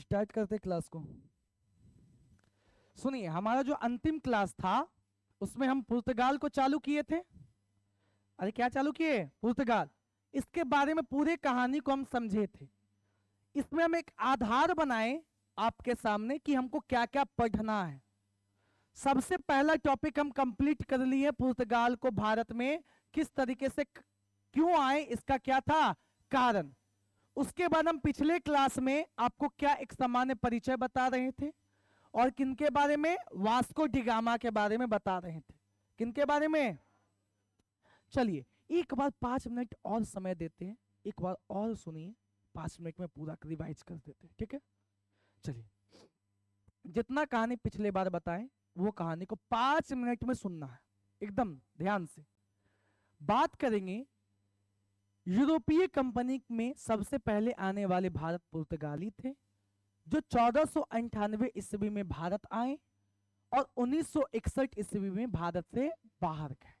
Start करते class को सुनिए हमारा जो अंतिम क्लास था उसमें हम पुर्तगाल को चालू किए थे अरे क्या चालू किए पुर्तगाल इसके बारे में पूरे कहानी को हम समझे थे इसमें हम एक आधार बनाए आपके सामने कि हमको क्या क्या पढ़ना है सबसे पहला टॉपिक हम कंप्लीट कर लिए पुर्तगाल को भारत में किस तरीके से क्यों आए इसका क्या था कारण उसके बाद हम पिछले क्लास में आपको क्या एक सामान्य परिचय बता रहे थे और किनके बारे में वास्को डिगामा के बारे में बता रहे थे किनके बारे में चलिए एक बार पांच मिनट और समय देते हैं एक बार और सुनिए पांच मिनट में पूरा रिवाइज कर देते हैं ठीक है चलिए जितना कहानी पिछले बार बताएं वो कहानी को पांच मिनट में सुनना है एकदम ध्यान से बात करेंगे यूरोपीय कंपनी में सबसे पहले आने वाले भारत पुर्तगाली थे जो चौदह ईस्वी में भारत आए और 1961 ईस्वी में भारत से बाहर गए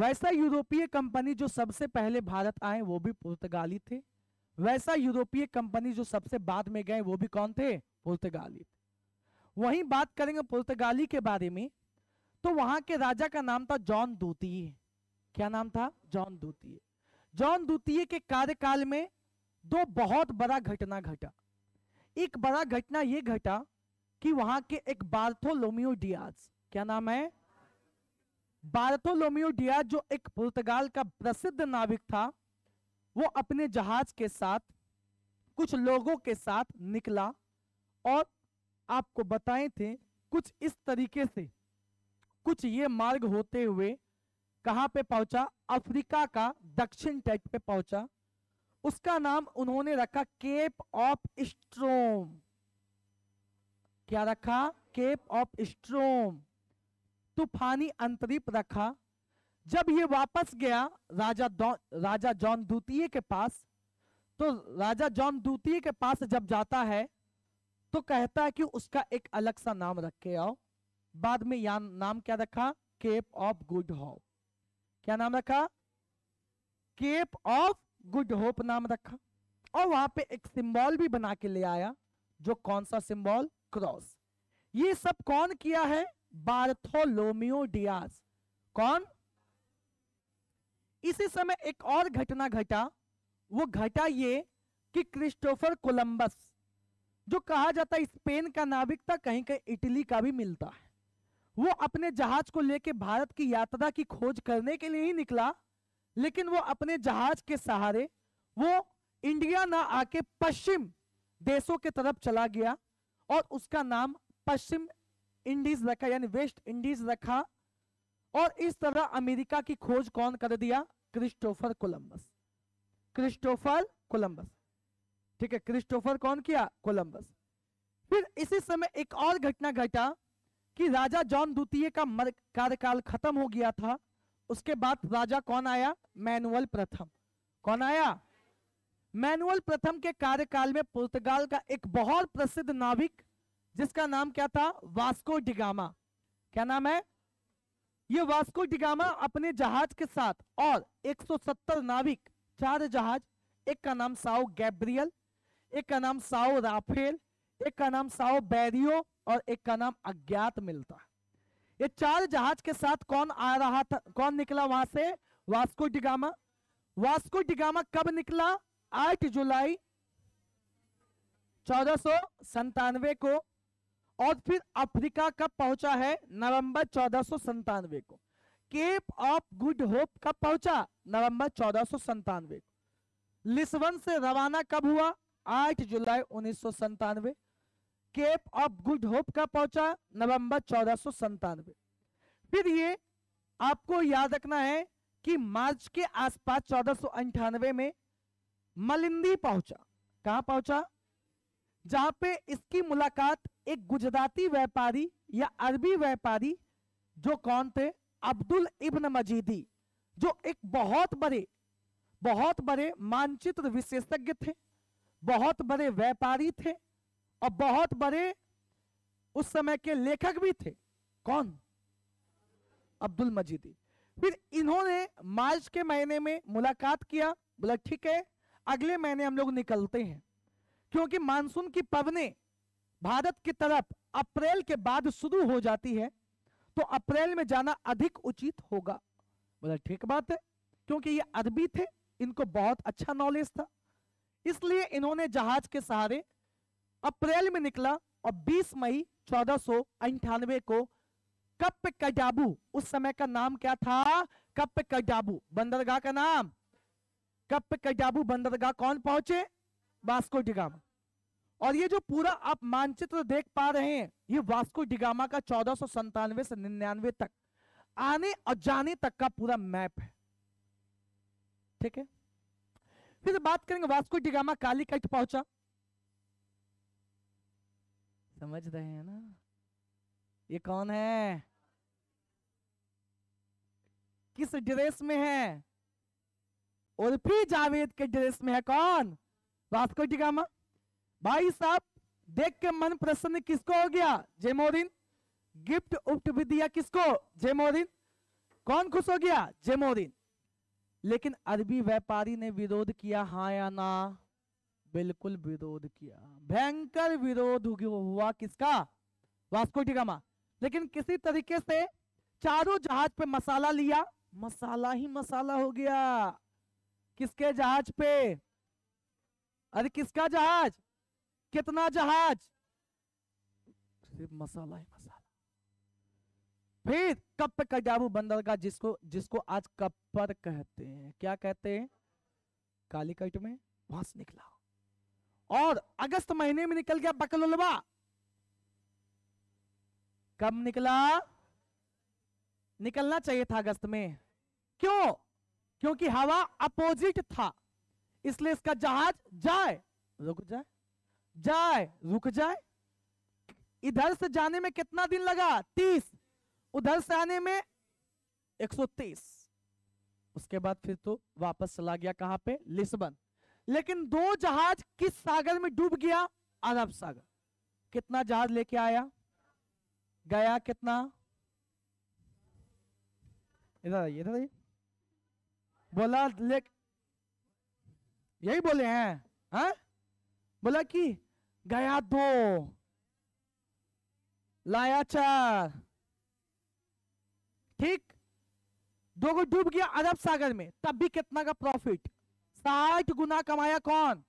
वैसा यूरोपीय कंपनी जो सबसे पहले भारत आए वो भी पुर्तगाली थे वैसा यूरोपीय कंपनी जो सबसे बाद में गए वो भी कौन थे पुर्तगाली थे वही बात करेंगे पुर्तगाली के बारे में तो वहां के राजा का नाम था जॉन दूती क्या नाम था जॉन दूती जॉन द्वितीय के कार्यकाल में दो बहुत बड़ा घटना घटा एक बड़ा घटना यह घटा कि वहां के एक बार्थोलोमियो डियाज क्या नाम है बार्थोलोमियो डियाज जो एक पुर्तगाल का प्रसिद्ध नाविक था वो अपने जहाज के साथ कुछ लोगों के साथ निकला और आपको बताए थे कुछ इस तरीके से कुछ ये मार्ग होते हुए कहां पे पहुंचा अफ्रीका का दक्षिण तट पे पहुंचा उसका नाम उन्होंने रखा केप ऑफ स्ट्रोम क्या रखा केप ऑफ स्ट्रोम तूफानी अंतरिप रखा जब ये वापस गया राजा राजा जॉन द्वितीय के पास तो राजा जॉन द्वितीय के पास जब जाता है तो कहता है कि उसका एक अलग सा नाम रखे आओ बाद में या नाम क्या रखा केप ऑफ गुड हॉप क्या नाम रखा केप ऑफ गुड होप नाम रखा और वहां पे एक सिंबल भी बना के ले आया जो कौन सा सिंबल क्रॉस ये सब कौन किया है बार्थोलोमियो डियास कौन इसी समय एक और घटना घटा वो घटा ये कि क्रिस्टोफर कोलंबस जो कहा जाता है स्पेन का नाविक था कहीं कहीं इटली का भी मिलता है वो अपने जहाज को लेकर भारत की यात्रा की खोज करने के लिए ही निकला लेकिन वो अपने जहाज के सहारे वो इंडिया ना आके पश्चिम देशों के तरफ चला गया और उसका नाम पश्चिम इंडीज रखा यानी वेस्ट इंडीज रखा और इस तरह अमेरिका की खोज कौन कर दिया क्रिस्टोफर कोलंबस क्रिस्टोफर कोलंबस ठीक है क्रिस्टोफर कौन किया कोलंबस फिर इसी समय एक और घटना घटा कि राजा जॉन द्वितीय का कार्यकाल खत्म हो गया था उसके बाद राजा कौन आया मैनुअल प्रथम कौन आया मैनुअल प्रथम के कार्यकाल में पुर्तगाल का एक बहुत प्रसिद्ध नाविक जिसका नाम क्या था वास्को डिगामा क्या नाम है ये वास्को डिगामा अपने जहाज के साथ और 170 नाविक चार जहाज एक का नाम साओ गैब्रियल एक का नाम साओ राफेल एक का नाम साओ बैरियो और एक का नाम अज्ञात मिलता ये चार जहाज के साथ कौन आ रहा था कौन निकला वहां से वास्को डिगामा वास्को डिगामा कब निकला 8 जुलाई चौदह को और फिर अफ्रीका कब पहुंचा है नवंबर चौदह को केप ऑफ गुड होप कब पहुंचा नवंबर चौदह को लिस्बन से रवाना कब हुआ 8 जुलाई उन्नीस सौ संतानवे केप ऑफ गुड होप का पहुंचा नवंबर चौदह फिर ये आपको याद रखना है कि मार्च के आसपास चौदह में मलिंदी पहुंचा कहां पहुंचा जहां पे इसकी मुलाकात एक गुजराती व्यापारी या अरबी व्यापारी जो कौन थे अब्दुल इब्न मजीदी जो एक बहुत बड़े बहुत बड़े मानचित्र विशेषज्ञ थे बहुत बड़े व्यापारी थे और बहुत बड़े उस समय के लेखक भी थे कौन अब्दुल मजीदी फिर इन्होंने मार्च के महीने में मुलाकात किया बोला ठीक है अगले महीने हम लोग निकलते हैं क्योंकि मानसून की पवने भारत की तरफ अप्रैल के बाद शुरू हो जाती है तो अप्रैल में जाना अधिक उचित होगा बोला ठीक बात है क्योंकि ये अरबी थे इनको बहुत अच्छा नॉलेज था इसलिए इन्होंने जहाज के सहारे अप्रैल में निकला और 20 मई चौदह को कप कजाबू उस समय का नाम क्या था कप कजाबू बंदरगाह का नाम कप कजाबू बंदरगाह कौन पहुंचे वास्को डिगामा और ये जो पूरा आप मानचित्र देख पा रहे हैं ये वास्को डिगामा का चौदह से निन्यानवे तक आने और जाने तक का पूरा मैप है ठीक है फिर बात करेंगे वास्को डिगामा कालीकट पहुंचा समझ रहे हैं ना ये कौन है किस ड्रेस में है उर्फी जावेद के ड्रेस में है कौन वास्को डिगामा भाई साहब देख के मन प्रसन्न किसको हो गया जेमोरिन गिफ्ट उप्ट भी दिया किसको जेमोरिन कौन खुश हो गया जेमोरिन लेकिन अरबी व्यापारी ने विरोध किया हाँ या ना बिल्कुल विरोध किया भयंकर विरोध हुआ किसका वास्को टिकामा लेकिन किसी तरीके से चारों जहाज पे मसाला लिया मसाला ही मसाला हो गया किसके जहाज पे अरे किसका जहाज कितना जहाज सिर्फ मसाला ही मसाला फिर कप कजाबू का जिसको जिसको आज पर कहते हैं क्या कहते हैं काली कट में वहां से निकला और अगस्त महीने में निकल गया बकलोलवा कब निकला निकलना चाहिए था अगस्त में क्यों क्योंकि हवा अपोजिट था इसलिए इसका जहाज जाए रुक जाए जाए रुक जाए इधर से जाने में कितना दिन लगा तीस उधर से आने में एक सौ तीस उसके बाद फिर तो वापस चला गया कहां पे लिस्बन लेकिन दो जहाज किस सागर में डूब गया अरब सागर कितना जहाज लेके आया गया कितना इधर आइए इधर आइए बोला ले यही बोले हैं हा? बोला कि गया दो लाया चार ठीक दो को डूब गया अरब सागर में तब भी कितना का प्रॉफिट साठ गुना कमाया कौन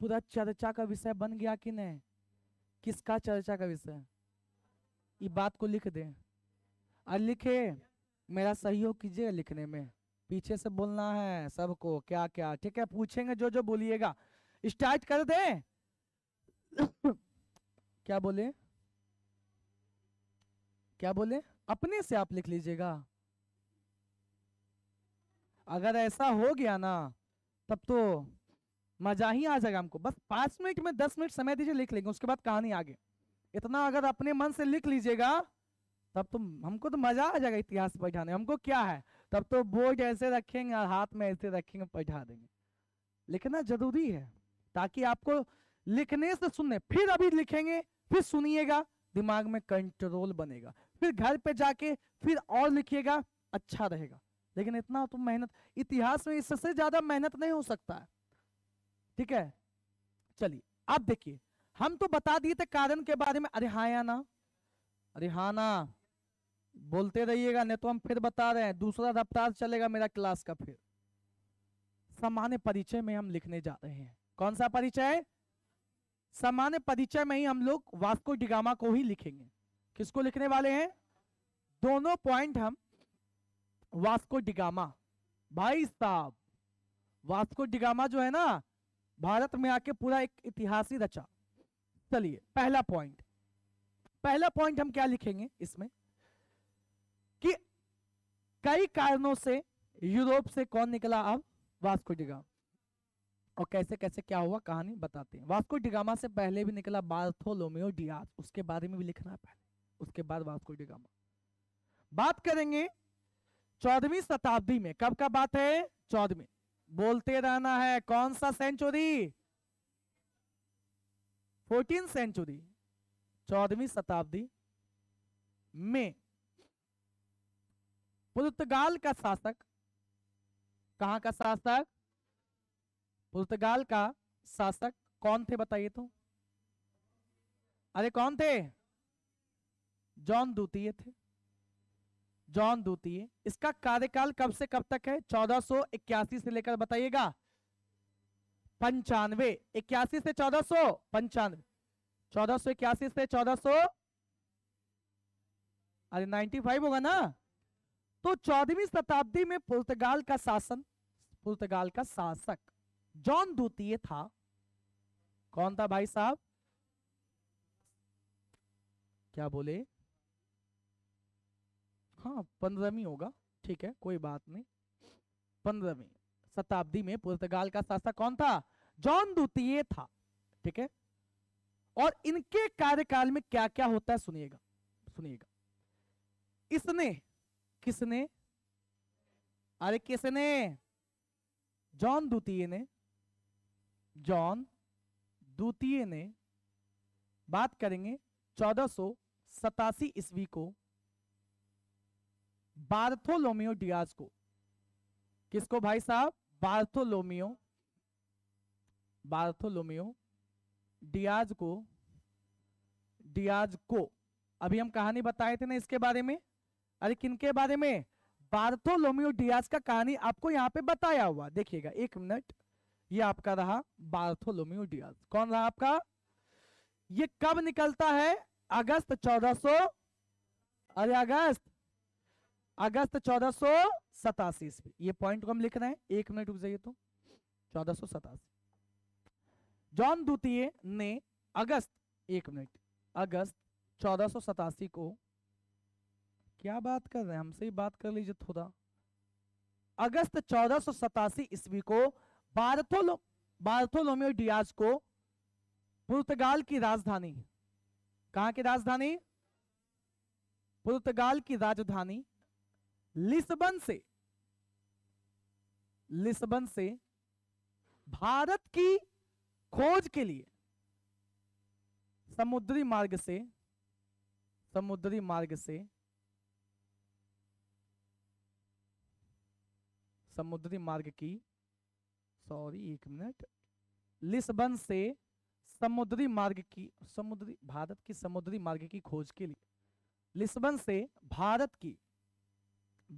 पूरा चर्चा का विषय बन गया कि नहीं किसका चर्चा का विषय ये बात को लिख दे और लिखे मेरा सहयोग कीजिए लिखने में पीछे से बोलना है सबको क्या क्या ठीक है पूछेंगे जो जो बोलिएगा स्टार्ट कर दे क्या बोले क्या बोले अपने से आप लिख लीजिएगा अगर ऐसा हो गया ना तब तो मजा ही आ जाएगा हमको बस पांच मिनट में दस मिनट समय दीजिए लिख लेंगे उसके बाद कहानी आगे इतना अगर अपने मन से लिख लीजिएगा तब तो हमको तो मजा आ जाएगा इतिहास बैठाने हमको क्या है तब तो बोर्ड ऐसे रखेंगे और हाथ में ऐसे रखेंगे बैठा देंगे लिखना जरूरी है ताकि आपको लिखने से सुनने फिर अभी लिखेंगे फिर सुनिएगा दिमाग में कंट्रोल बनेगा फिर घर पे जाके फिर और लिखिएगा अच्छा रहेगा लेकिन इतना तुम तो मेहनत इतिहास में इससे ज्यादा मेहनत नहीं हो सकता है ठीक है चलिए अब देखिए हम तो बता दिए थे कारण के बारे में अरे हाँ या ना अरे हाँ ना बोलते रहिएगा नहीं तो हम फिर बता रहे हैं दूसरा रफ्तार चलेगा मेरा क्लास का फिर सामान्य परिचय में हम लिखने जा रहे हैं कौन सा परिचय सामान्य परिचय में ही हम लोग वास्को डिगामा को ही लिखेंगे किसको लिखने वाले हैं दोनों पॉइंट हम वास्को डिगामा भाई साहब वास्को डिगामा जो है ना भारत में आके पूरा एक इतिहास ही रचा चलिए पहला पॉइंट पहला पॉइंट हम क्या लिखेंगे इसमें कि कई कारणों से यूरोप से कौन निकला अब वास्को डिगामा और कैसे कैसे क्या हुआ कहानी बताते हैं वास्को डिगामा से पहले भी निकला बार्थोलोमियो डियाज उसके बारे में भी लिखना है पहले उसके बाद वास्को डिगामा बात करेंगे चौदहवीं शताब्दी में कब का बात है चौदहवीं बोलते रहना है कौन सा सेंचुरी फोर्टीन सेंचुरी चौदहवीं शताब्दी में पुर्तगाल का शासक कहां का शासक पुर्तगाल का शासक कौन थे बताइए तो अरे कौन थे जॉन द्वितीय थे जॉन द्वितीय इसका कार्यकाल कब से कब तक है चौदह से लेकर बताइएगा पंचानवे इक्यासी से चौदह सो पंचानवे चौदह सो इक्यासी से चौदह सो अरे नाइनटी फाइव होगा ना तो चौदहवीं शताब्दी में पुर्तगाल का शासन पुर्तगाल का शासक जॉन द्वितीय था कौन था भाई साहब क्या बोले हाँ पंद्रहवीं होगा ठीक है कोई बात नहीं पंद्रहवीं शताब्दी में पुर्तगाल का शासक कौन था जॉन द्वितीय था ठीक है और इनके कार्यकाल में क्या क्या होता है सुनिएगा सुनिएगा इसने किसने अरे किसने जॉन द्वितीय ने जॉन द्वितीय ने बात करेंगे चौदह सो सतासी ईस्वी को बार्थोलोमियो डियाज को किसको भाई साहब बार्थोलोमियो बार्थोलोमियो डियाज को डियाज को अभी हम कहानी बताए थे ना इसके बारे में अरे किनके बारे में बार्थोलोमियो डियाज का कहानी आपको यहाँ पे बताया हुआ देखिएगा एक मिनट ये आपका रहा बार्थोलोमियो डियाज कौन रहा आपका ये कब निकलता है अगस्त सो अरे अगस्त अगस्त चौदह सो सतासी ईस्वी ये पॉइंट को हम लिख रहे हैं एक मिनट रुक जाइए तो चौदह सो सतासी जॉन द्वितीय ने अगस्त एक मिनट अगस्त चौदह सो सतासी को क्या बात कर रहे हैं हमसे ही बात कर लीजिए थोड़ा अगस्त चौदह सो सतासी ईस्वी को बारथोलो बार्थोलोमियो डियाज को पुर्तगाल की राजधानी कहा की राजधानी पुर्तगाल की राजधानी लिस्बन से लिस्बन से भारत की खोज के लिए समुद्री मार्ग से समुद्री मार्ग से समुद्री मार्ग की सॉरी एक मिनट लिस्बन से समुद्री मार्ग की समुद्री भारत की समुद्री मार्ग की खोज के लिए लिस्बन से भारत की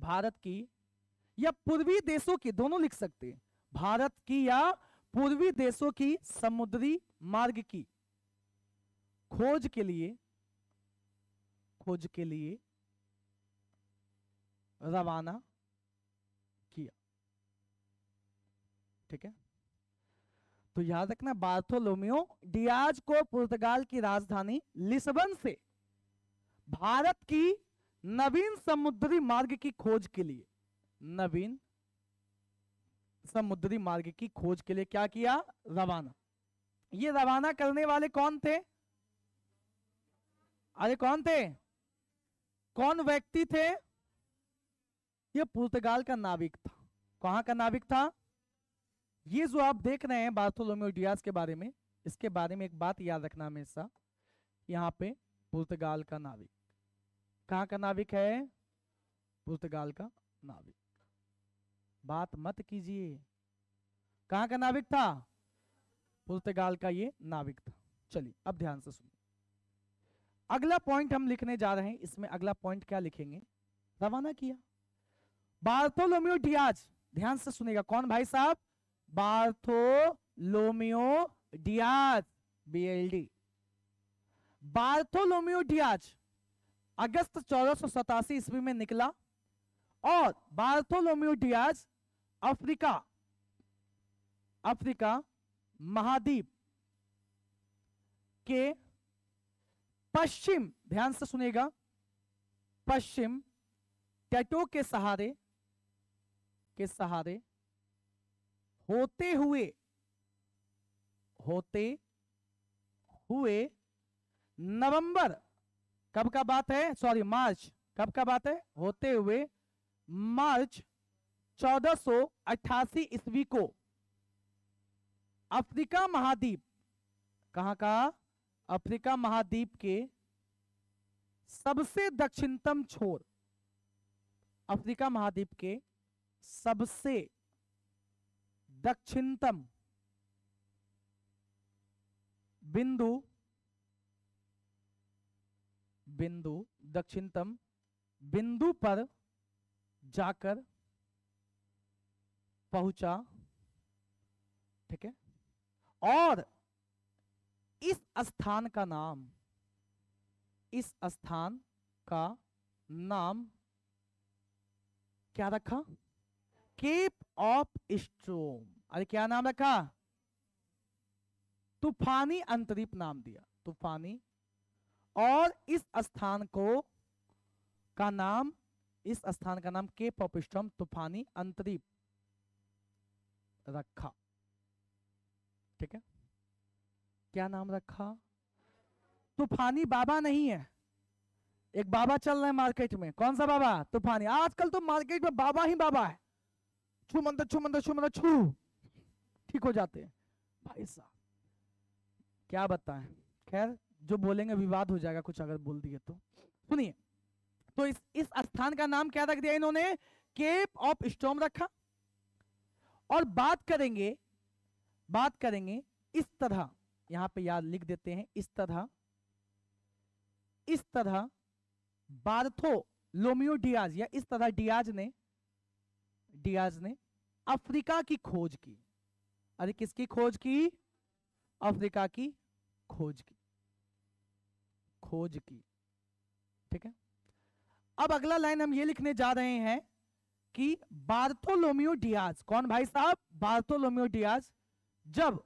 भारत की या पूर्वी देशों की दोनों लिख सकते हैं भारत की या पूर्वी देशों की समुद्री मार्ग की खोज के लिए खोज के लिए रवाना किया ठीक है तो याद रखना बार्थोलोमियो डियाज को पुर्तगाल की राजधानी लिस्बन से भारत की नवीन समुद्री मार्ग की खोज के लिए नवीन समुद्री मार्ग की खोज के लिए क्या किया रवाना ये रवाना करने वाले कौन थे अरे कौन थे कौन व्यक्ति थे ये पुर्तगाल का नाविक था कहा का नाविक था ये जो आप देख रहे हैं बार्थोलोमियो डियास के बारे में इसके बारे में एक बात याद रखना हमेशा यहाँ पे पुर्तगाल का नाविक कहाँ का नाविक है पुर्तगाल का नाविक बात मत कीजिए कहाँ का नाविक था पुर्तगाल का ये नाविक था चलिए अब ध्यान से सुनिए अगला पॉइंट हम लिखने जा रहे हैं इसमें अगला पॉइंट क्या लिखेंगे रवाना किया बार्थोलोमियो डियाज ध्यान से सुनेगा कौन भाई साहब बार्थोलोमियो डियाज डी बार्थोलोमियो डियाज अगस्त चौदह ईस्वी में निकला और बार्थोलोम्यू डियाज अफ्रीका अफ्रीका महाद्वीप के पश्चिम ध्यान से सुनेगा पश्चिम टैटो के सहारे के सहारे होते हुए होते हुए नवंबर कब का बात है सॉरी मार्च कब का बात है होते हुए मार्च 1488 ईस्वी को अफ्रीका महाद्वीप कहां का अफ्रीका महाद्वीप के सबसे दक्षिणतम छोर अफ्रीका महाद्वीप के सबसे दक्षिणतम बिंदु बिंदु दक्षिणतम बिंदु पर जाकर पहुंचा ठीक है और इस स्थान का नाम इस स्थान का नाम क्या रखा केप ऑफ स्ट्रोम अरे क्या नाम रखा तूफानी अंतरिप नाम दिया तूफानी और इस स्थान को का नाम इस स्थान का नाम के पॉपिस्टम तूफानी अंतरीप रखा ठीक है क्या नाम रखा तूफानी बाबा नहीं है एक बाबा चल रहा है मार्केट में कौन सा बाबा तूफानी आजकल तो मार्केट में बाबा ही बाबा है छू मंदिर छू मंदिर छू मंदिर छू ठीक हो जाते हैं भाई साहब क्या बताएं खैर जो बोलेंगे विवाद हो जाएगा कुछ अगर बोल दिए तो सुनिए तो इस इस स्थान का नाम क्या रख दिया इन्होंने केप ऑफ स्टोम रखा और बात करेंगे बात करेंगे इस तरह यहां पे याद लिख देते हैं इस तरह इस तरह बार्थो लोमियो डियाज या इस तरह डियाज ने डियाज ने अफ्रीका की खोज की अरे किसकी खोज की अफ्रीका की खोज की खोज की ठीक है अब अगला लाइन हम ये लिखने जा रहे हैं कि बार्थोलोमियो डियाज कौन भाई साहब बार्थोलोमियो डियाज जब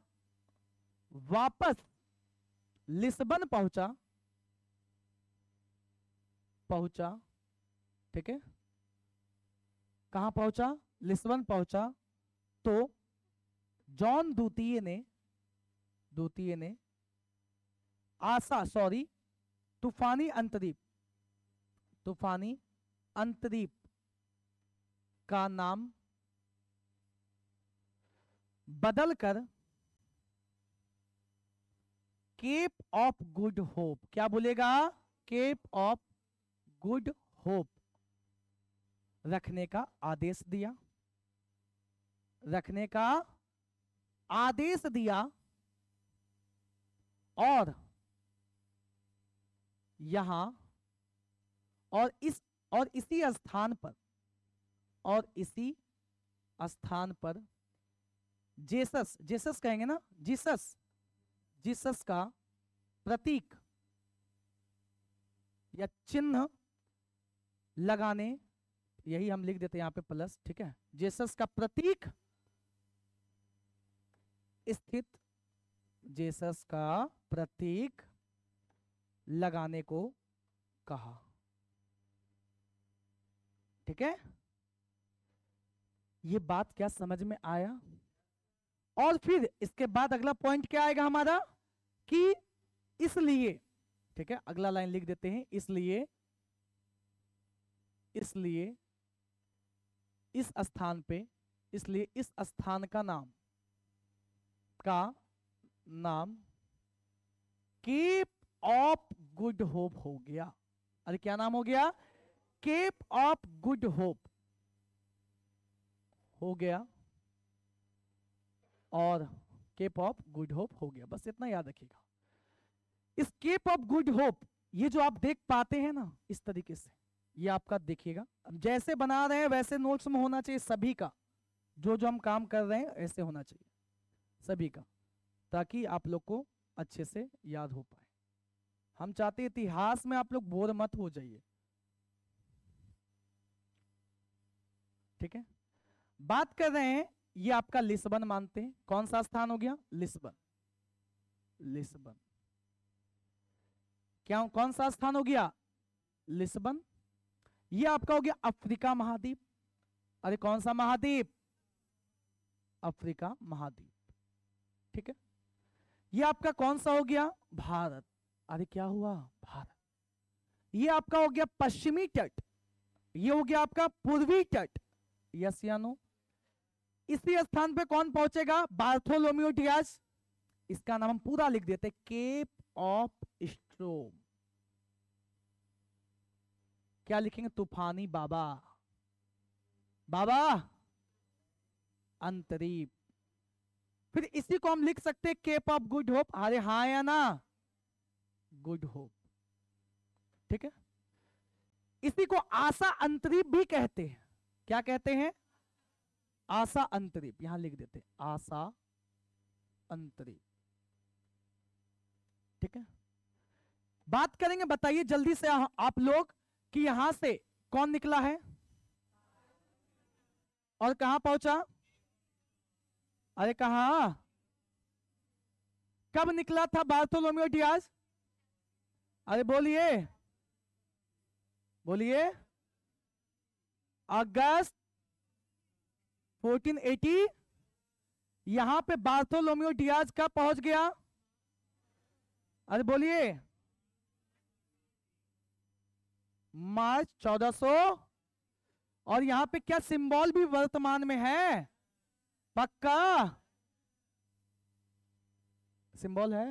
वापस लिस्बन पहुंचा पहुंचा ठीक है कहां पहुंचा लिस्बन पहुंचा तो जॉन द्वितीय ने द्वितीय ने आशा सॉरी तूफानी अंतदीप तूफानी अंतदीप का नाम बदलकर केप ऑफ गुड होप क्या बोलेगा केप ऑफ गुड होप रखने का आदेश दिया रखने का आदेश दिया और यहां और इस और इसी स्थान पर और इसी स्थान पर जेसस जेसस कहेंगे ना जीसस जीसस का प्रतीक या चिन्ह लगाने यही हम लिख देते हैं यहां पे प्लस ठीक है जेसस का प्रतीक स्थित जेसस का प्रतीक लगाने को कहा ठीक है ये बात क्या समझ में आया और फिर इसके बाद अगला पॉइंट क्या आएगा हमारा कि इसलिए ठीक है अगला लाइन लिख देते हैं इसलिए इसलिए इस स्थान पे इसलिए इस स्थान का नाम का नाम के ऑफ गुड होप हो गया अरे क्या नाम हो गया केप ऑफ गुड होप हो गया और केप ऑफ गुड होप हो गया बस इतना याद रखिएगा इस केप ऑफ गुड होप ये जो आप देख पाते हैं ना इस तरीके से ये आपका देखिएगा जैसे बना रहे हैं वैसे नोट्स में होना चाहिए सभी का जो जो हम काम कर रहे हैं ऐसे होना चाहिए सभी का ताकि आप लोग को अच्छे से याद हो पाए हम चाहते इतिहास में आप लोग बोध मत हो जाइए ठीक है बात कर रहे हैं ये आपका लिस्बन मानते हैं कौन सा स्थान हो गया लिस्बन लिस्बन क्या कौन सा स्थान हो गया लिस्बन ये आपका हो गया अफ्रीका महाद्वीप अरे कौन सा महाद्वीप अफ्रीका महाद्वीप ठीक है ये आपका कौन सा हो गया भारत अरे क्या हुआ भारत ये आपका हो गया पश्चिमी तट ये हो गया आपका पूर्वी तट यस या नो इसी स्थान पे कौन पहुंचेगा बार्थोलोमियो डियाज इसका नाम हम पूरा लिख देते केप ऑफ स्ट्रोम क्या लिखेंगे तूफानी बाबा बाबा अंतरीप फिर इसी को हम लिख सकते केप ऑफ गुड होप अरे हाँ या ना गुड होप ठीक है इसी को आशा अंतरिप भी कहते हैं क्या कहते हैं आशा अंतरिप यहां लिख देते हैं आशा अंतरिप ठीक है बात करेंगे बताइए जल्दी से आप लोग कि यहां से कौन निकला है और कहा पहुंचा अरे कहा कब निकला था बार्थोलोमियो डियाज अरे बोलिए बोलिए अगस्त 1480 यहां पर बार्थोलोमियो डियाज का पहुंच गया अरे बोलिए मार्च 1400 और यहां पे क्या सिंबल भी वर्तमान में है पक्का सिंबल है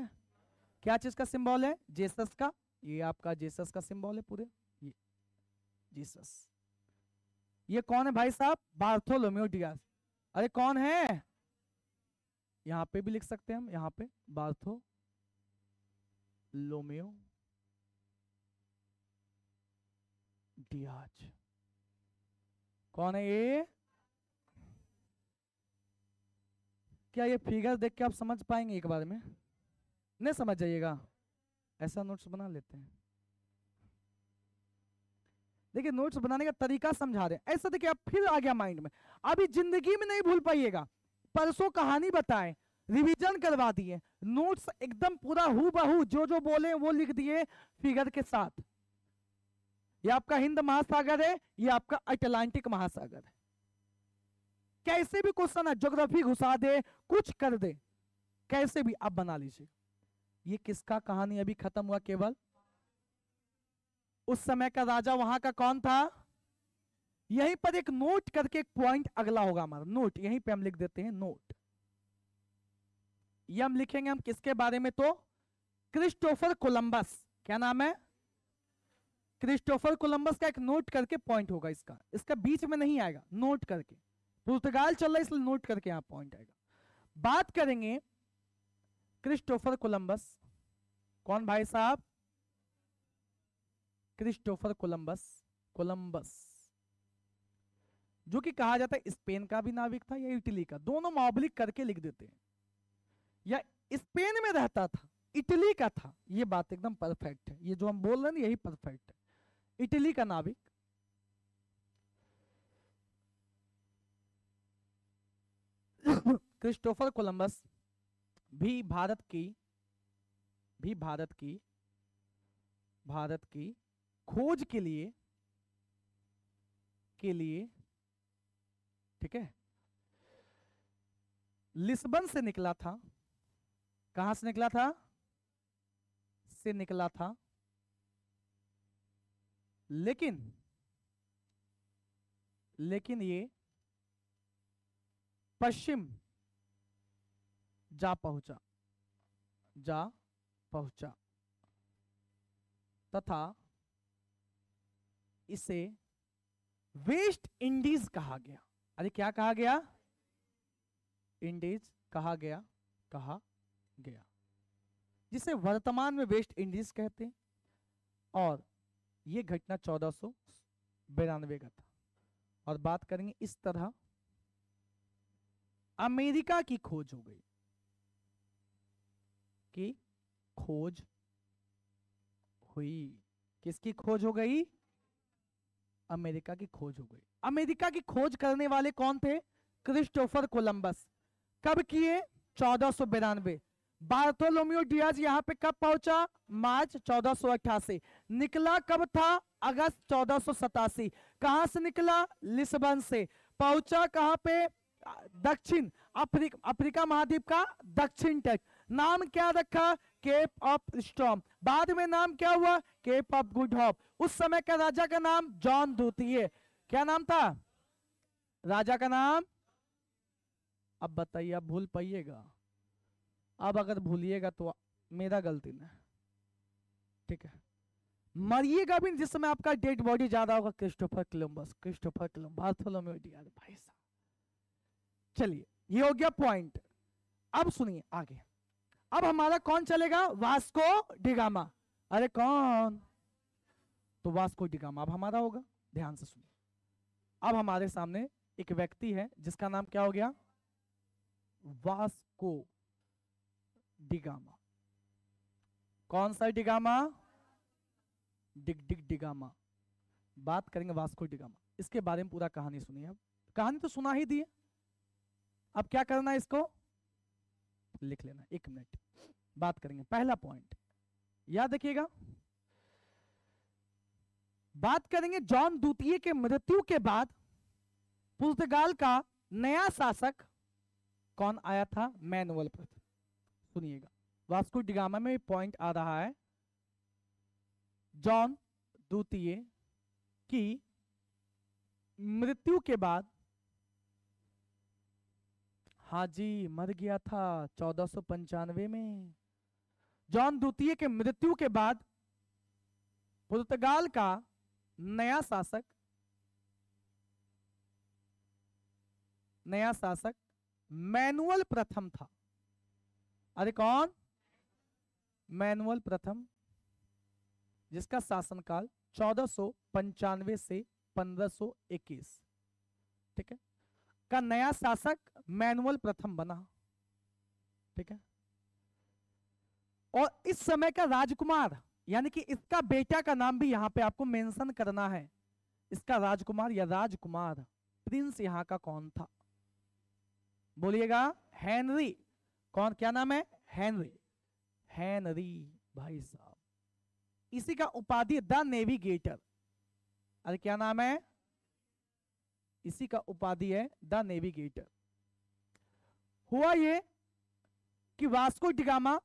क्या चीज का सिंबल है जेसस का ये आपका जीसस का सिंबल है पूरे ये जीसस ये कौन है भाई साहब बार्थोलोम्यू डियास अरे कौन है यहाँ पे भी लिख सकते हैं हम यहाँ पे बार्थो लोमियो डियाज कौन है ये क्या ये फिगर देख के आप समझ पाएंगे एक बार में नहीं समझ जाइएगा ऐसा नोट्स बना लेते हैं देखिए नोट्स बनाने का तरीका समझा रहे ऐसा देखिए अब फिर आ गया माइंड में अभी जिंदगी में नहीं भूल पाइएगा परसों कहानी बताएं रिवीजन करवा दिए नोट्स एकदम पूरा हु बहू जो जो बोले वो लिख दिए फिगर के साथ ये आपका हिंद महासागर है ये आपका अटलांटिक महासागर है कैसे भी क्वेश्चन है ज्योग्राफी घुसा दे कुछ कर दे कैसे भी आप बना लीजिए ये किसका कहानी अभी खत्म हुआ केवल उस समय का राजा वहां का कौन था यहीं पर एक नोट करके एक पॉइंट अगला होगा हमारा नोट यहीं पे हम लिख देते हैं नोट ये हम लिखेंगे हम किसके बारे में तो क्रिस्टोफर कोलंबस क्या नाम है क्रिस्टोफर कोलंबस का एक नोट करके पॉइंट होगा इसका इसका बीच में नहीं आएगा नोट करके पुर्तगाल चल रहा है इसलिए नोट करके यहां पॉइंट आएगा बात करेंगे क्रिस्टोफर कोलंबस कौन भाई साहब क्रिस्टोफर कोलंबस कोलंबस जो कि कहा जाता है स्पेन का भी नाविक था या इटली का दोनों मौबलिक करके लिख देते हैं या स्पेन में रहता था इटली का था ये बात एकदम परफेक्ट है ये जो हम बोल रहे हैं यही परफेक्ट है इटली का नाविक क्रिस्टोफर कोलंबस भी भारत की भी भारत की भारत की खोज के लिए के लिए ठीक है लिस्बन से निकला था कहां से निकला था से निकला था लेकिन लेकिन ये पश्चिम जा पहुंचा जा पहुंचा तथा इसे वेस्ट इंडीज कहा गया अरे क्या कहा गया इंडीज कहा गया कहा गया जिसे वर्तमान में वेस्ट इंडीज कहते हैं और यह घटना चौदह सौ बिरानवे का था और बात करेंगे इस तरह अमेरिका की खोज हो गई की खोज हुई किसकी खोज हो गई अमेरिका की खोज हो गई अमेरिका की खोज करने वाले कौन थे क्रिस्टोफर कोलंबस कब किए चौदह सौ बिरानवे बार्थोलोमियो डियाज यहाँ पे कब पहुंचा मार्च चौदह सो अठासी निकला कब था अगस्त चौदह सो सतासी कहां से निकला लिस्बन से पहुंचा कहां पे दक्षिण अफ्रीका अप्रिक, महाद्वीप का दक्षिण तट नाम क्या रखा केप ऑफ स्टॉम बाद में नाम क्या हुआ केप ऑफ गुड हॉप उस समय का राजा का नाम जॉन द्वितीय क्या नाम था राजा का नाम अब बताइए आप भूल पाइएगा अब अगर भूलिएगा तो मेरा गलती ना ठीक है मरिएगा भी जिस समय आपका डेड बॉडी ज्यादा होगा क्रिस्टोफर कोलम्बस क्रिस्टोफर कोलम्बस चलिए ये हो गया पॉइंट अब सुनिए आगे अब हमारा कौन चलेगा वास्को डिगामा अरे कौन तो वास्को डिगामा अब हमारा होगा ध्यान से सुनो अब हमारे सामने एक व्यक्ति है जिसका नाम क्या हो गया वास्को डिगामा कौन सा डिगामा डिग डिग डिगामा बात करेंगे वास्को डिगामा इसके बारे में पूरा कहानी सुनिए अब कहानी तो सुना ही दी अब क्या करना है इसको लिख लेना एक मिनट बात करेंगे पहला पॉइंट याद रखिएगा बात करेंगे जॉन द्वितीय के मृत्यु के बाद पुर्तगाल का नया शासक कौन आया था मैनुअल प्रथम सुनिएगा वास्को डिगामा में पॉइंट आ रहा है जॉन द्वितीय की मृत्यु के बाद हाजी मर गया था चौदह में जॉन द्वितीय के मृत्यु के बाद पुर्तगाल का नया शासक नया शासक मैनुअल प्रथम था अरे कौन मैनुअल प्रथम जिसका शासनकाल चौदह से 1521 ठीक है का नया शासक मैनुअल प्रथम बना ठीक है और इस समय का राजकुमार यानी कि इसका बेटा का नाम भी यहां पे आपको मेंशन करना है इसका राजकुमार या राजकुमार प्रिंस यहां का कौन था बोलिएगा हेनरी कौन क्या नाम है हेनरी हेनरी भाई साहब इसी का उपाधि द नेविगेटर अरे क्या नाम है इसी का उपाधि है द नेविगेटर हुआ ये कि वास्को डिगामा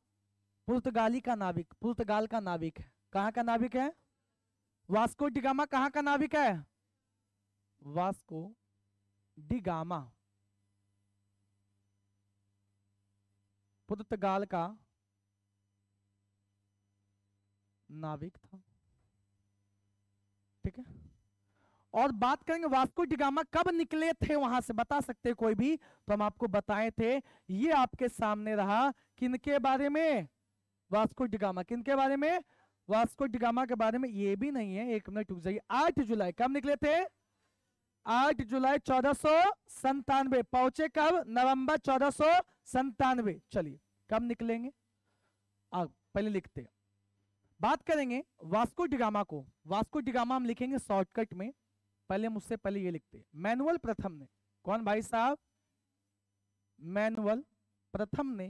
पुर्तगाली का नाविक पुर्तगाल का नाविक है कहां का नाविक है वास्को डिगामा कहां का नाविक है वास्को डिगामा पुर्तगाल का नाविक था ठीक है और बात करेंगे वास्को डिगामा कब निकले थे वहां से बता सकते कोई भी तो हम आपको बताए थे ये आपके सामने रहा किनके बारे में वास्को डिगामा किनके बारे में वास्को डिगामा के बारे में ये भी नहीं है एक मिनट रुक जाइए आठ जुलाई कब निकले थे आठ जुलाई चौदह सौ संतानवे पहुंचे कब नवंबर चौदह सो संतानवे चलिए कब निकलेंगे अब पहले लिखते हैं बात करेंगे वास्को डिगामा को वास्को डिगामा हम लिखेंगे शॉर्टकट में पहले मुझसे पहले ये लिखते मैनुअल प्रथम ने कौन भाई साहब मैनुअल प्रथम ने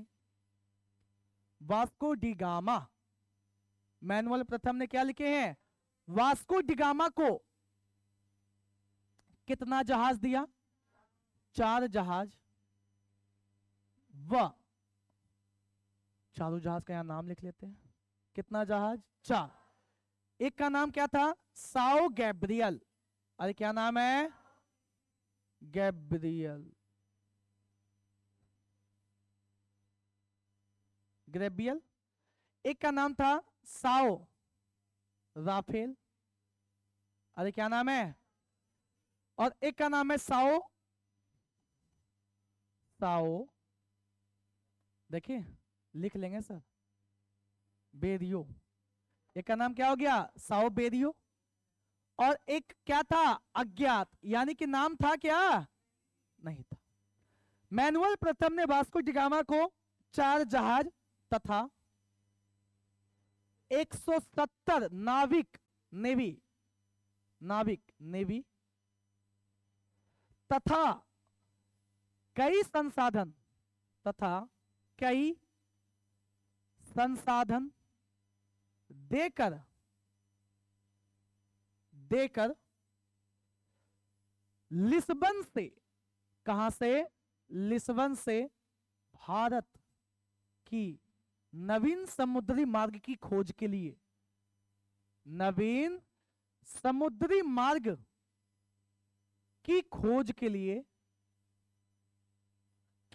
वास्को डिगामा मैनुअल प्रथम ने क्या लिखे हैं वास्को डिगामा को कितना जहाज दिया चार जहाज व चारों जहाज का यहां नाम लिख लेते हैं कितना जहाज चार एक का नाम क्या था साओ गैब्रियल अरे क्या नाम है गैब्रियल ग्रेबियल एक का नाम था साओ राफेल अरे क्या नाम है और एक का नाम है साओ साओ देखिए लिख लेंगे सर बेरियो एक का नाम क्या हो गया साओ बेरियो और एक क्या था अज्ञात यानी कि नाम था क्या नहीं था मैनुअल प्रथम ने वास्को डिगामा को चार जहाज तथा 170 नाविक नेवी नाविक नेवी तथा कई संसाधन तथा कई संसाधन देकर देकर लिस्बन से कहा से लिस्बन से भारत की नवीन समुद्री मार्ग की खोज के लिए नवीन समुद्री मार्ग की खोज के लिए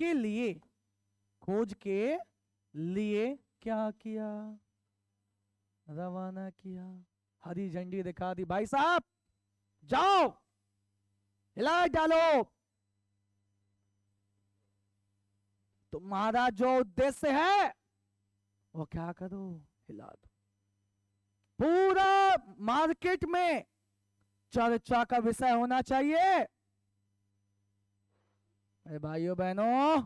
के लिए खोज के लिए क्या किया रवाना किया हरी झंडी दिखा दी भाई साहब जाओ इलाज डालो तुम्हारा तो जो उद्देश्य है वो क्या करो हिला दो पूरा मार्केट में चर्चा का विषय होना चाहिए अरे भाइयों बहनों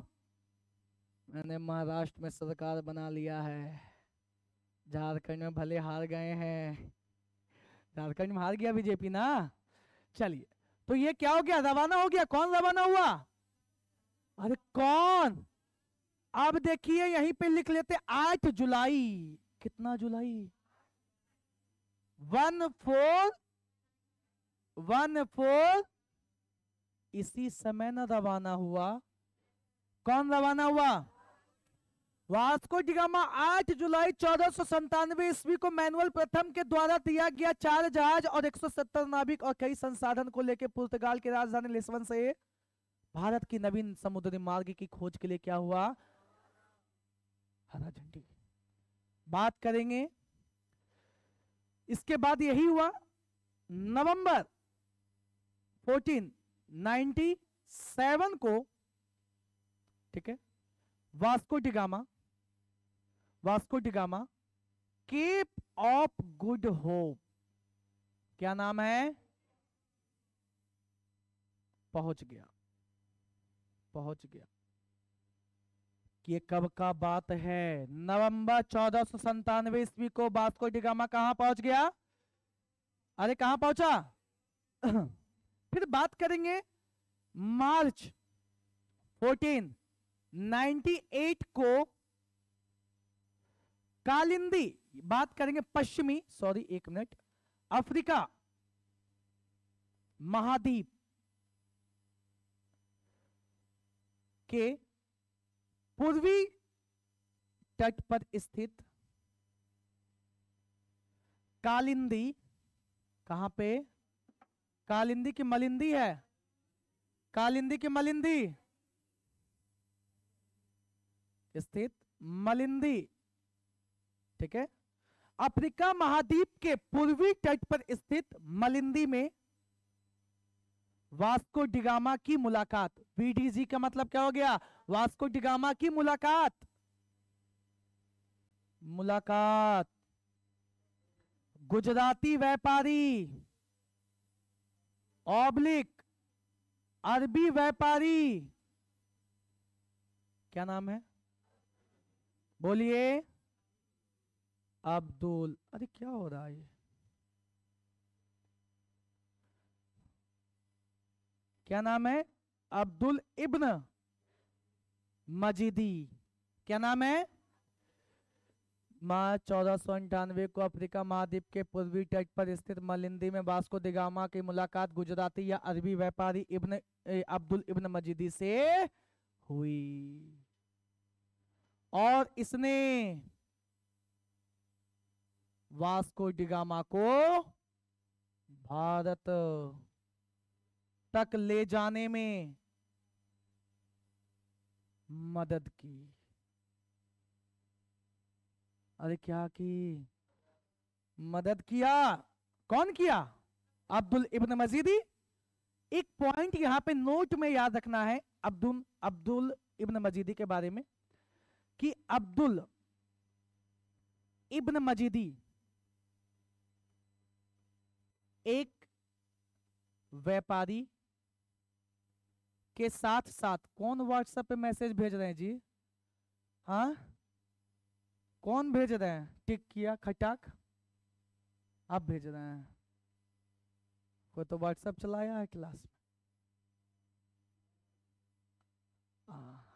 मैंने महाराष्ट्र में सरकार बना लिया है झारखंड में भले हार गए हैं झारखंड में हार गया बीजेपी ना चलिए तो ये क्या हो गया रवाना हो गया कौन रवाना हुआ अरे कौन अब देखिए यहीं पे लिख लेते आठ जुलाई कितना जुलाई वन फोर वन फोर इसी समय ना रवाना हुआ कौन रवाना हुआ वास्को डिगामा 8 जुलाई चौदह सौ संतानवे ईस्वी को मैनुअल प्रथम के द्वारा दिया गया चार जहाज और 170 नाविक और कई संसाधन को लेकर पुर्तगाल की राजधानी लिस्बन से भारत की नवीन समुद्री मार्ग की खोज के लिए क्या हुआ हरा झंडी बात करेंगे इसके बाद यही हुआ नवंबर नाइनटी सेवन को ठीक है Vasco da Gama Vasco da Gama Cape of Good Hope क्या नाम है पहुंच गया पहुंच गया कि ये कब का बात है नवंबर चौदह सौ संतानवे ईस्वी को वास्को डिगामा कहां पहुंच गया अरे कहां पहुंचा फिर बात करेंगे मार्च एट को कालिंदी बात करेंगे पश्चिमी सॉरी एक मिनट अफ्रीका महाद्वीप के पूर्वी तट पर स्थित कालिंदी कहां पे कालिंदी की मलिंदी है कालिंदी की मलिंदी स्थित मलिंदी ठीक है अफ्रीका महाद्वीप के पूर्वी तट पर स्थित मलिंदी में वास्को डिगामा की मुलाकात वीडीजी का मतलब क्या हो गया वास्को डिगामा की मुलाकात मुलाकात गुजराती व्यापारी ऑब्लिक अरबी व्यापारी क्या नाम है बोलिए अब्दुल अरे क्या हो रहा है ये क्या नाम है अब्दुल इब्न मजीदी क्या नाम है मार्च चौदह सौ अंठानवे को अफ्रीका महाद्वीप के पूर्वी तट पर स्थित मलिंदी में बास्को दिगामा की मुलाकात गुजराती या अरबी व्यापारी इब्न अब्दुल इब्न मजीदी से हुई और इसने वास्को डिगामा को भारत तक ले जाने में मदद की अरे क्या की मदद किया कौन किया अब्दुल इब्न मजीदी एक पॉइंट यहां पे नोट में याद रखना है अब्दुल अब्दुल इब्न मजीदी के बारे में कि अब्दुल इब्न मजीदी एक व्यापारी के साथ साथ कौन व्हाट्सएप पे मैसेज भेज रहे हैं जी हाँ कौन भेज रहे हैं टिक किया खटाक आप भेज रहे हैं कोई तो व्हाट्सएप चलाया है क्लास में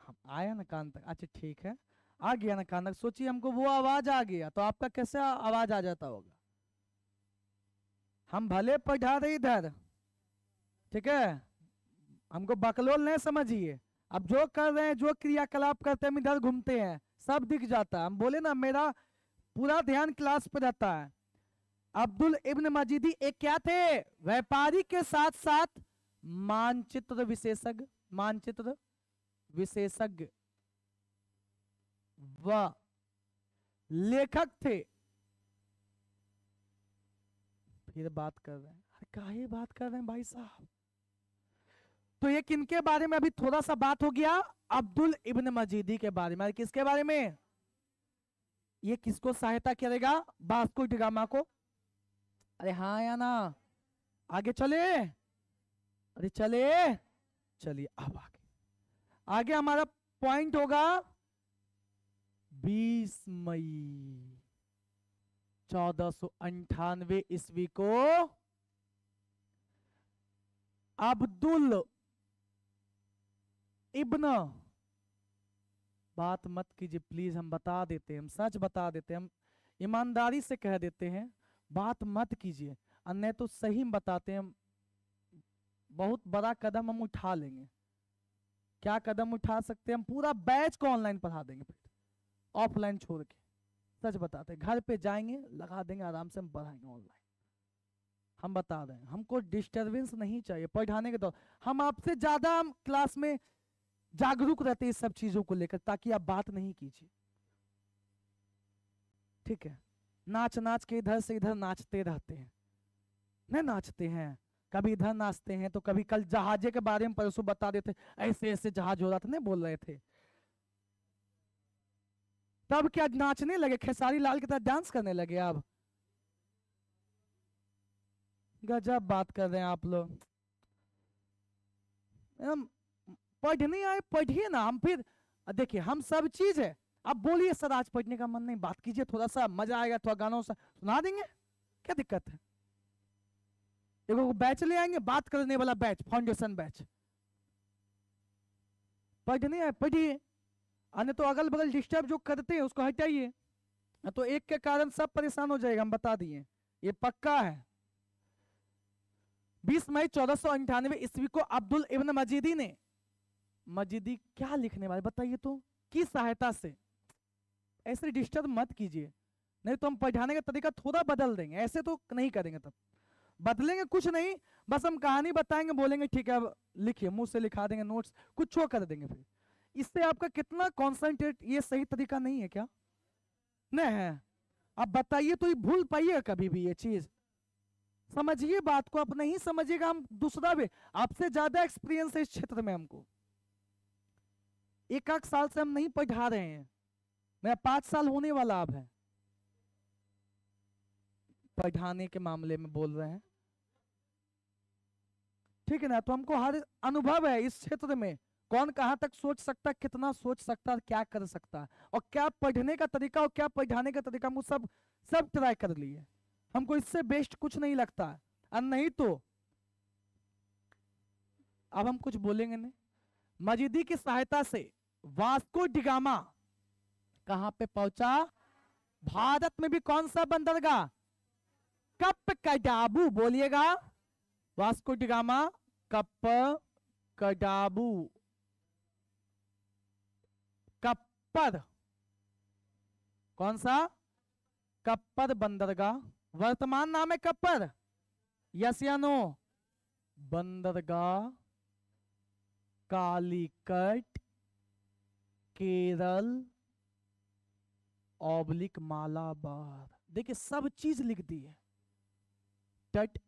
हम आया ना कान तक अच्छा ठीक है आ गया ना कान तक सोचिए हमको वो आवाज आ गया तो आपका कैसे आवाज आ जाता होगा हम भले पढ़ा रहे इधर ठीक है हमको बकलोल नहीं समझिए अब जो कर रहे हैं जो क्रियाकलाप करते हैं हम इधर घूमते हैं सब दिख जाता है हम बोले ना मेरा पूरा ध्यान क्लास पर रहता है अब्दुल इब्न मजीदी एक क्या थे व्यापारी के साथ साथ मानचित्र विशेषज्ञ मानचित्र विशेषज्ञ व लेखक थे ये तो बात कर रहे हैं अरे काहे बात कर रहे हैं भाई साहब तो ये किनके बारे में अभी थोड़ा सा बात हो गया अब्दुल इब्न मजीदी के बारे में किसके बारे में ये किसको सहायता करेगा बास्को डिगामा को अरे हाँ या ना आगे चले अरे चले चलिए अब आगे आगे हमारा पॉइंट होगा बीस मई चौदह सो अंठानवे ईस्वी को अब्दुल इब्न बात मत कीजिए प्लीज हम बता देते हैं हम सच बता देते हैं हम ईमानदारी से कह देते हैं बात मत कीजिए अन्य तो सही बताते हैं बहुत बड़ा कदम हम उठा लेंगे क्या कदम उठा सकते हैं हम पूरा बैच को ऑनलाइन पढ़ा देंगे फिर ऑफलाइन छोड़ के सच बताते हैं घर पे जाएंगे लगा देंगे आराम से हम पढ़ाएंगे ऑनलाइन हम बता रहे हैं हमको डिस्टरबेंस नहीं चाहिए पढ़ाने के दौर तो, हम आपसे ज़्यादा क्लास में जागरूक रहते इस सब चीज़ों को लेकर ताकि आप बात नहीं कीजिए ठीक है नाच नाच के इधर से इधर नाचते रहते हैं नहीं नाचते हैं कभी इधर नाचते हैं तो कभी कल जहाजे के बारे में परसों बता देते ऐसे ऐसे जहाज हो रहा था नहीं बोल रहे थे तब क्या नाचने लगे खेसारी लाल की तरह डांस करने लगे आप गजब बात कर रहे हैं आप लोग पढ़ नहीं आए पढ़िए ना हम फिर देखिए हम सब चीज है आप बोलिए सर आज पढ़ने का मन नहीं बात कीजिए थोड़ा सा मजा आएगा थोड़ा गानों से सुना देंगे क्या दिक्कत है एक बैच ले आएंगे बात करने वाला बैच फाउंडेशन बैच पढ़ने आए पढ़िए अन्य तो अगल बगल डिस्टर्ब जो करते हैं उसको हटाइए हाँ, तो एक के कारण सब परेशान हो जाएगा हम बता दिए ये पक्का है 20 मई चौदह सौ अंठानवे ईस्वी को अब्दुल इब्न मजीदी ने मजीदी क्या लिखने वाले बताइए तो किस सहायता से ऐसे डिस्टर्ब मत कीजिए नहीं तो हम पढ़ाने का तरीका थोड़ा बदल देंगे ऐसे तो नहीं करेंगे तब बदलेंगे कुछ नहीं बस हम कहानी बताएंगे बोलेंगे ठीक है अब लिखिए मुंह से लिखा देंगे नोट्स कुछ और कर देंगे फिर इससे आपका कितना कॉन्सेंट्रेट ये सही तरीका नहीं है क्या नहीं है आप बताइए तो ये भूल पाइएगा कभी भी ये चीज समझिए बात को आप नहीं समझिएगा हम दूसरा भी आपसे ज्यादा एक्सपीरियंस है इस क्षेत्र में हमको एक आध साल से हम नहीं पढ़ा रहे हैं मेरा पांच साल होने वाला अब है पढ़ाने के मामले में बोल रहे हैं ठीक है ना तो हमको हर अनुभव है इस क्षेत्र में कौन कहां तक सोच सकता कितना सोच सकता क्या कर सकता और क्या पढ़ने का तरीका और क्या पढ़ाने का तरीका हम सब सब ट्राई कर लिए हमको इससे बेस्ट कुछ नहीं लगता और नहीं तो अब हम कुछ बोलेंगे नहीं मजिदी की सहायता से वास्को डिगामा कहां पे पहुंचा भारत में भी कौन सा बंदरगाह कप कडाबू बोलिएगा वास्को डिगामा कप कडाबू कप्पद कौन सा कप्पद बंदरगाह वर्तमान नाम है कप्पद यस या नो बंदरगाह कालीकट केरल ऑब्लिक मालाबार देखिए सब चीज लिख दी है तट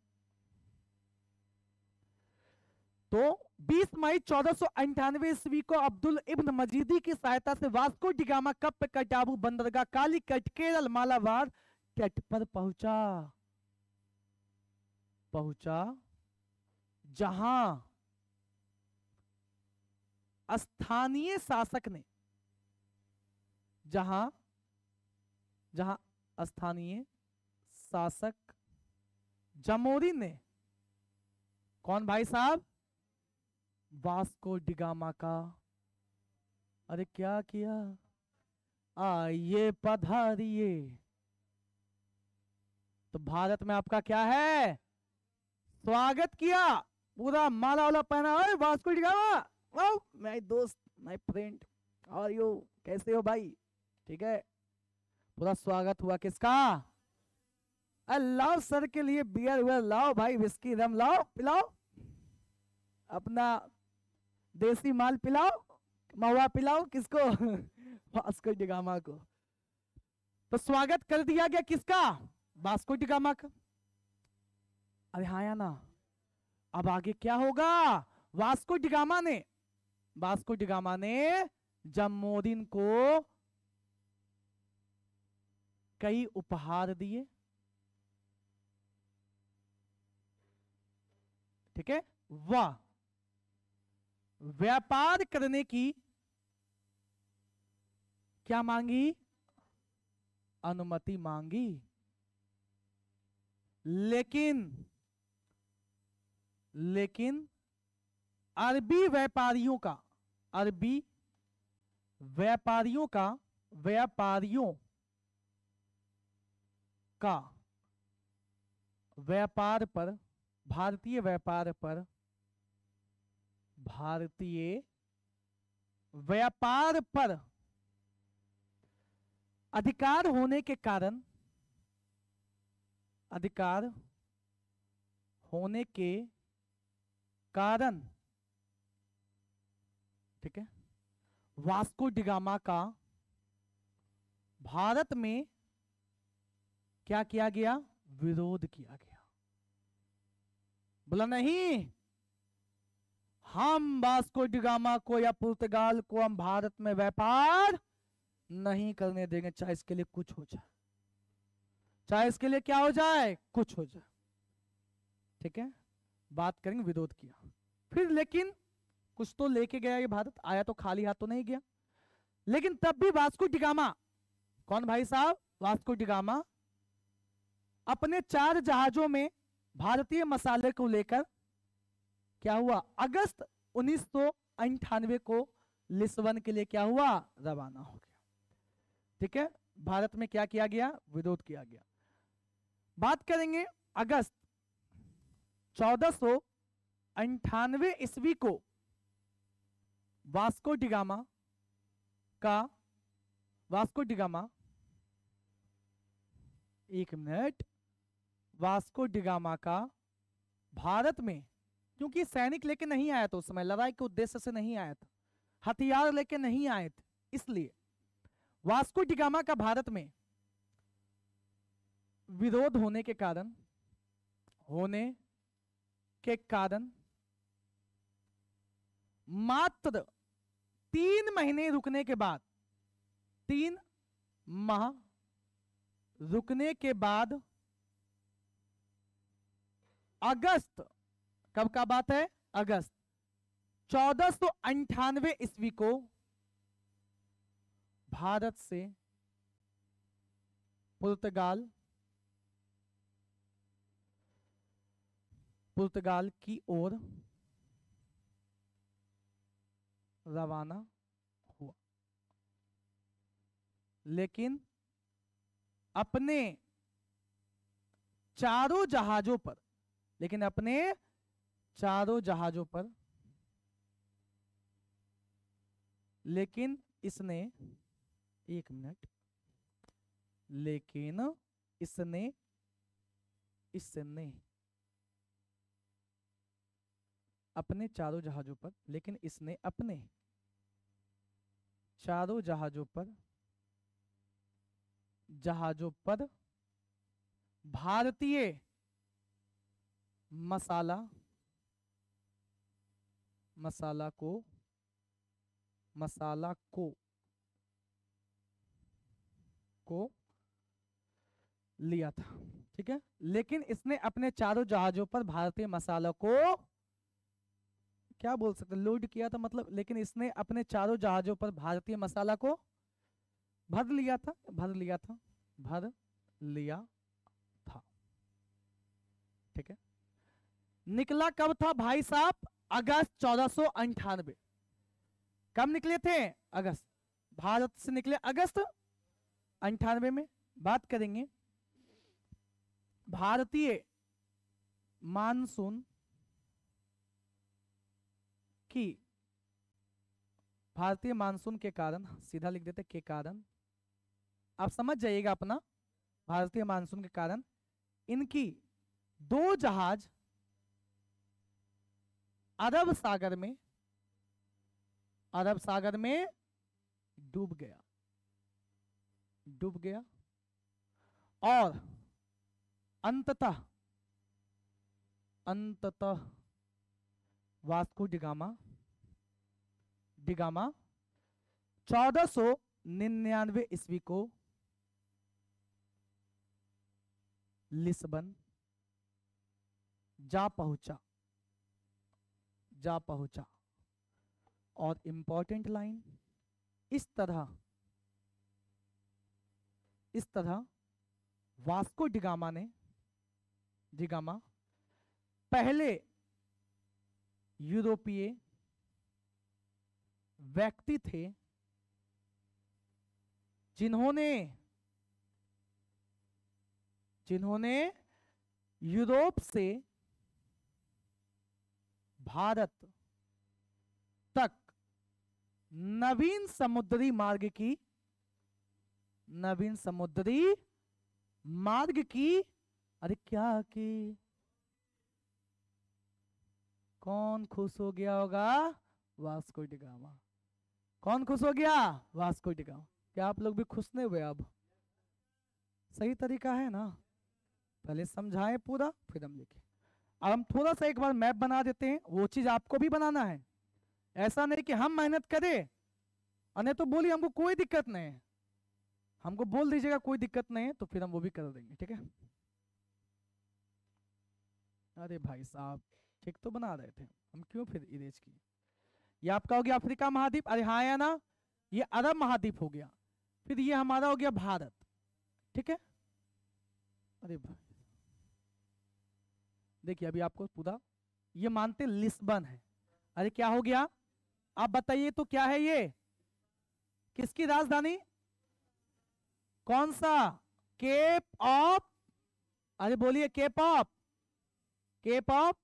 तो 20 मई चौदह सौ अंठानवे ईस्वी को अब्दुल इब्न मजीदी की सहायता से वास्को डिगामा कप कटाबू बंदरगाह काली कट केरल मालावार तट पर पहुंचा पहुंचा जहां स्थानीय शासक ने जहां जहां स्थानीय शासक जमोरी ने कौन भाई साहब वास्को डिगामा का अरे क्या किया आइए पधारिए तो भारत में आपका क्या है स्वागत किया पूरा माला वाला पहना है वास्को डिगामा वाओ माय दोस्त माय फ्रेंड और यू कैसे हो भाई ठीक है पूरा स्वागत हुआ किसका लाओ सर के लिए बियर वियर लाओ भाई विस्की रम लाओ पिलाओ अपना देसी माल पिलाओ मवा पिलाओ किसको बास्को डिगामा को तो स्वागत कर दिया गया किसका बास्को डिगामा का अरे हाँ या ना अब आगे क्या होगा वास्को डिगामा ने बास्को डिगामा ने जमोदिन को कई उपहार दिए ठीक है वाह व्यापार करने की क्या मांगी अनुमति मांगी लेकिन लेकिन अरबी व्यापारियों का अरबी व्यापारियों का व्यापारियों का व्यापार पर भारतीय व्यापार पर भारतीय व्यापार पर अधिकार होने के कारण अधिकार होने के कारण ठीक है वास्को डिगामा का भारत में क्या किया गया विरोध किया गया बोला नहीं हम वास्को डिगामा को या पुर्तगाल को हम भारत में व्यापार नहीं करने देंगे चाहे इसके लिए कुछ हो जाए चाहे इसके लिए क्या हो जाए कुछ हो जाए ठीक है बात करेंगे विरोध किया फिर लेकिन कुछ तो लेके गया ये भारत आया तो खाली हाथ तो नहीं गया लेकिन तब भी वास्को डिगामा कौन भाई साहब वास्को डिगामा अपने चार जहाजों में भारतीय मसाले को लेकर क्या हुआ अगस्त उन्नीस को लिस्बन के लिए क्या हुआ रवाना हो गया ठीक है भारत में क्या किया गया विरोध किया गया बात करेंगे अगस्त चौदह सो अंठानवे ईस्वी को वास्को डिगामा का वास्को डिगामा एक मिनट वास्को डिगामा का भारत में क्योंकि सैनिक लेके नहीं आया था उस समय लड़ाई के उद्देश्य से नहीं आया था हथियार लेके नहीं आए थे इसलिए वास्को डिगामा का भारत में विरोध होने के कारण होने के कारण मात्र तीन महीने रुकने के बाद तीन माह रुकने के बाद अगस्त कब का बात है अगस्त चौदह सौ अंठानवे ईस्वी को भारत से पुर्तगाल पुर्तगाल की ओर रवाना हुआ लेकिन अपने चारों जहाजों पर लेकिन अपने चारों जहाजों पर लेकिन इसने एक मिनट लेकिन इसने इसने अपने चारों जहाजों पर लेकिन इसने अपने चारों जहाजों पर जहाजों पर भारतीय मसाला मसाला को मसाला को को लिया था ठीक है लेकिन इसने अपने चारों जहाजों पर भारतीय मसाला को क्या बोल सकते लोड किया था मतलब लेकिन इसने अपने चारों जहाजों पर भारतीय मसाला को भर लिया था भर लिया था भर लिया था ठीक है निकला कब था भाई साहब अगस्त चौदह कब निकले थे अगस्त भारत से निकले अगस्त अंठानवे में बात करेंगे भारतीय मानसून की भारतीय मानसून के कारण सीधा लिख देते के कारण आप समझ जाइएगा अपना भारतीय मानसून के कारण इनकी दो जहाज अरब सागर में अरब सागर में डूब गया डूब गया और अंततः अंततः वास्को डिगामा डिगामा 1499 ईस्वी को लिस्बन जा पहुंचा जा पहुंचा और इंपॉर्टेंट लाइन इस तरह इस तरह वास्को डिगामा ने डिगामा पहले यूरोपीय व्यक्ति थे जिन्होंने जिन्होंने यूरोप से भारत तक नवीन समुद्री मार्ग की नवीन समुद्री मार्ग की अरे क्या की कौन खुश हो गया होगा वास्को डिगामा कौन खुश हो गया वास्को डिगामा क्या आप लोग भी खुश नहीं हुए अब सही तरीका है ना पहले समझाएं पूरा फिर हम लिखें अब हम थोड़ा सा एक बार मैप बना देते हैं वो चीज आपको भी बनाना है ऐसा नहीं कि हम मेहनत करें अने तो बोली हमको कोई दिक्कत नहीं है हमको बोल दीजिएगा कोई दिक्कत नहीं है तो फिर हम वो भी कर देंगे ठीक है अरे भाई साहब ठीक तो बना रहे थे हम क्यों फिर इरेज की ये आपका हो गया अफ्रीका महाद्वीप अरे हाँ या ना ये अरब महाद्वीप हो गया फिर ये हमारा हो गया भारत ठीक है अरे भाई देखिए अभी आपको पूरा ये मानते लिस्बन है अरे क्या हो गया आप बताइए तो क्या है ये किसकी राजधानी कौन सा केप ऑफ अरे बोलिए केप ऑफ केप ऑफ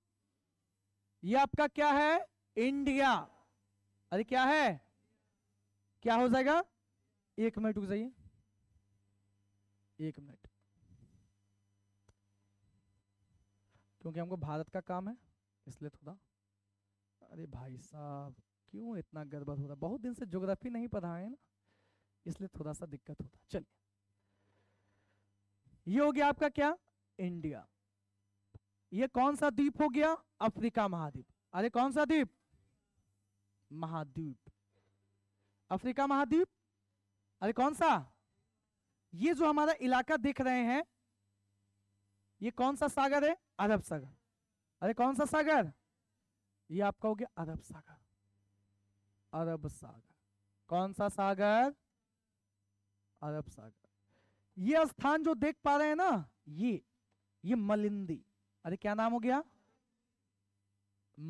ये आपका क्या है इंडिया अरे क्या है क्या हो जाएगा एक मिनट रुक जाइए एक मिनट क्योंकि हमको भारत का काम है इसलिए थोड़ा अरे भाई साहब क्यों इतना गड़बड़ हो रहा बहुत दिन से ज्योग्राफी नहीं पढ़ा है ना इसलिए थोड़ा सा दिक्कत होता है चलिए ये हो गया आपका क्या इंडिया ये कौन सा द्वीप हो गया अफ्रीका महाद्वीप अरे कौन सा द्वीप महाद्वीप अफ्रीका महाद्वीप अरे कौन सा ये जो हमारा इलाका देख रहे हैं ये कौन सा सागर है अरब सागर अरे कौन सा सागर ये आपका हो गया अरब सागर अरब सागर कौन सा सागर अरब सागर ये स्थान जो देख पा रहे हैं ना ये ये मलिंदी अरे क्या नाम हो गया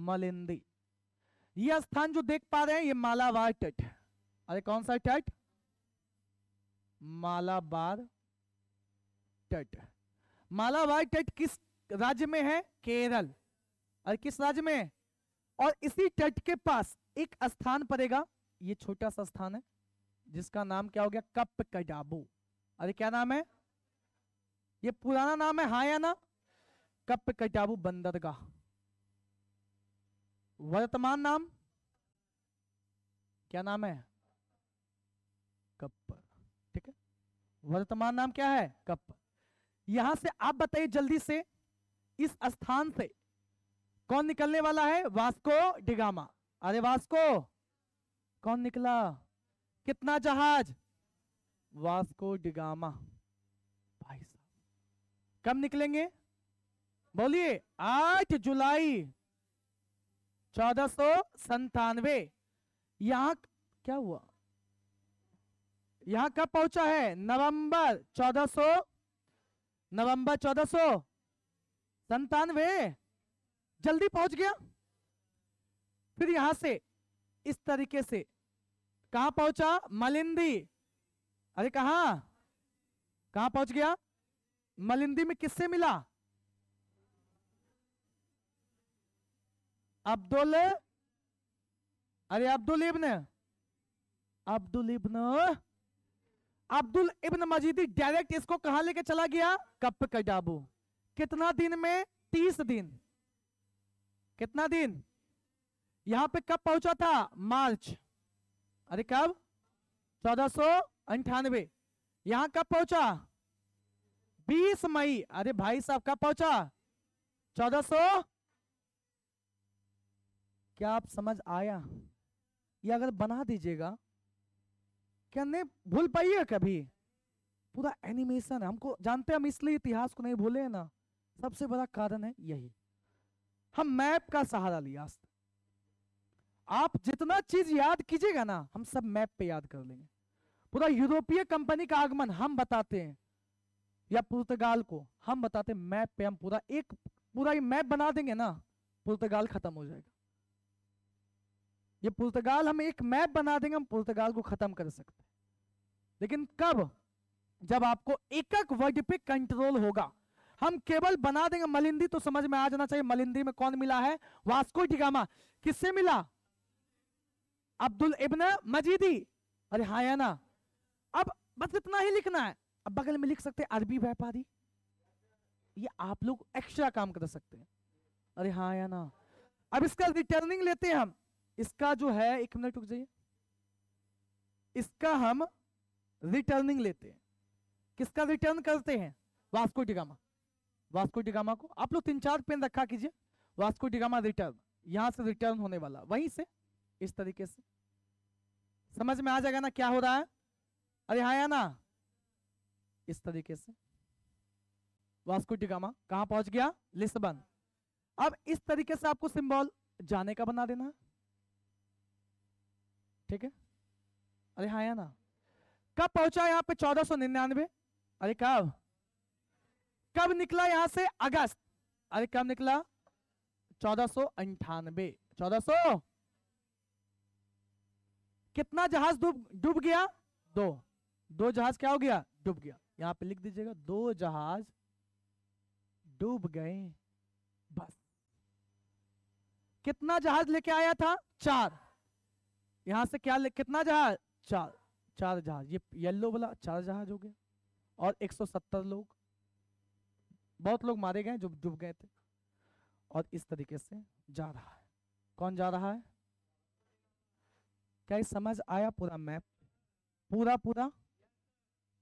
मलिंदी ये स्थान जो देख पा रहे हैं ये मालाबार तट अरे कौन सा तट मालाबार तट है मालाबार तट किस राज्य में है केरल और किस राज्य में है और इसी तट के पास एक स्थान पड़ेगा ये छोटा सा स्थान है जिसका नाम क्या हो गया कप कडाबू अरे क्या नाम है ये पुराना नाम है हाया ना कप कटाबू बंदरगाह वर्तमान नाम क्या नाम है कप ठीक है वर्तमान नाम क्या है कप यहां से आप बताइए जल्दी से इस स्थान से कौन निकलने वाला है वास्को डिगामा अरे वास्को कौन निकला कितना जहाज वास्को डिगामा भाई साहब कब निकलेंगे बोलिए 8 जुलाई चौदह सो संतानवे यहां क्या हुआ यहां कब पहुंचा है नवंबर चौदह नवंबर चौदह सौ संतानवे जल्दी पहुंच गया फिर यहां से इस तरीके से कहा पहुंचा मलिंदी अरे कहा कहां पहुंच गया मलिंदी में किससे मिला अब्दुल अरे Abdul ibn Abdul ibn Abdul ibn Majidi direct इसको कहा लेके चला गया कप कडाबू कितना दिन में तीस दिन कितना दिन यहां पे कब पहुंचा था मार्च अरे कब चौदह सो अंठानवे यहां कब पहुंचा 20 मई अरे भाई साहब कब पहुंचा 1400 क्या आप समझ आया ये अगर बना दीजिएगा क्या नहीं भूल पाइए कभी पूरा एनिमेशन है हमको जानते हम इसलिए इतिहास को नहीं भूले ना सबसे बड़ा कारण है यही हम मैप का सहारा लिया आप जितना चीज याद कीजिएगा ना हम सब मैप पे याद कर लेंगे पूरा यूरोपीय कंपनी का आगमन हम बताते हैं या पुर्तगाल को हम बताते मैप पे हम पूरा एक पूरा ही मैप बना देंगे ना पुर्तगाल खत्म हो जाएगा ये पुर्तगाल हम एक मैप बना देंगे हम पुर्तगाल को खत्म कर सकते हैं लेकिन कब जब आपको एक एक वर्ड पे कंट्रोल होगा हम केवल बना देंगे मलिंदी तो समझ में आ जाना चाहिए मलिंदी में कौन मिला है वास्को डिगामा किससे मिला अब्दुल इब्न मजीदी अरे हाँ ना अब बस इतना ही लिखना है अब बगल में लिख सकते हैं अरबी व्यापारी ये आप लोग एक्स्ट्रा काम कर सकते हैं अरे हाँ या ना अब इसका रिटर्निंग लेते हैं हम इसका जो है एक मिनट रुक जाइए इसका हम रिटर्निंग लेते हैं किसका रिटर्न करते हैं वास्को डिगामा वास्को डिगामा को आप लोग तीन चार पेन रखा कीजिए वास्को डिगामा रिटर्न यहां से रिटर्न होने वाला वहीं से इस तरीके से समझ में आ जाएगा ना क्या हो रहा है अरे हाँ या ना इस तरीके से वास्को डिगामा कहां पहुंच गया लिस्बन अब इस तरीके से आपको सिंबल जाने का बना देना है ठीक है अरे हाँ या ना कब पहुंचा यहां पे चौदह सौ निन्यानवे अरे कब कब निकला यहां से अगस्त अरे कब निकला चौदह सो अंठानवे चौदह सो कितना जहाज डूब डूब गया दो दो जहाज क्या हो गया डूब गया यहां पे लिख दीजिएगा दो जहाज डूब गए बस कितना जहाज लेके आया था चार यहां से क्या कितना जहाज चार चार जहाज ये येलो वाला चार जहाज हो गया और 170 लोग बहुत लोग मारे गए जो डूब गए थे और इस तरीके से जा रहा है कौन जा रहा है क्या समझ आया पूरा मैप पूरा पूरा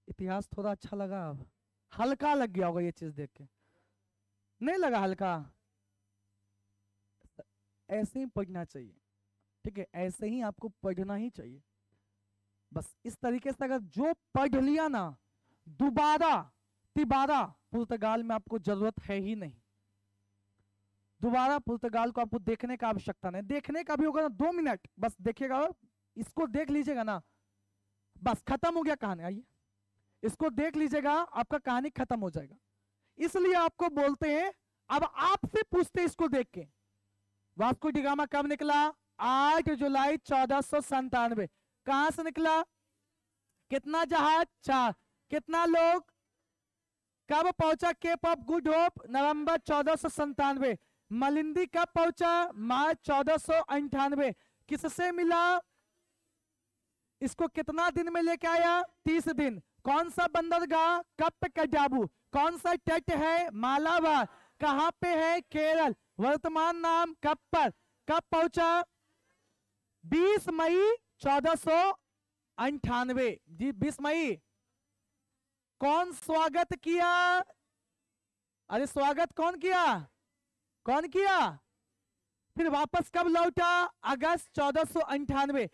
इतिहास थोड़ा अच्छा लगा अब हल्का लग गया होगा ये चीज देख के नहीं लगा हल्का ऐसे ही पढ़ना चाहिए ठीक है ऐसे ही आपको पढ़ना ही चाहिए बस इस तरीके से अगर जो पढ़ लिया ना दोबारा तिबारा पुर्तगाल में आपको जरूरत है ही नहीं दोबारा पुर्तगाल को आपको देखने का आवश्यकता नहीं देखने का भी होगा ना दो मिनट बस देखिएगा इसको देख लीजिएगा ना बस खत्म हो गया कहानी आइए इसको देख लीजिएगा आपका कहानी खत्म हो जाएगा इसलिए आपको बोलते हैं अब आपसे पूछते इसको देख के वास्को डिगामा कब निकला आठ जुलाई चौदह सौ संतानवे कहां से निकला कितना जहाज चार कितना लोग कब पहुंचा केप ऑफ गुड होप नवंबर चौदह सौ संतानवे मलिंदी कब पहुंचा मार्च चौदह सौ अंठानवे किससे मिला इसको कितना दिन में लेके आया तीस दिन कौन सा बंदरगाह कब पे कजाबू कौन सा टेट है मालाबार कहा पे है केरल वर्तमान नाम कब पर कब पहुंचा बीस मई चौदह सो अंठानवे जी बीस मई कौन स्वागत किया अरे स्वागत कौन किया कौन किया फिर वापस कब लौटा अगस्त चौदह सो अंठानवे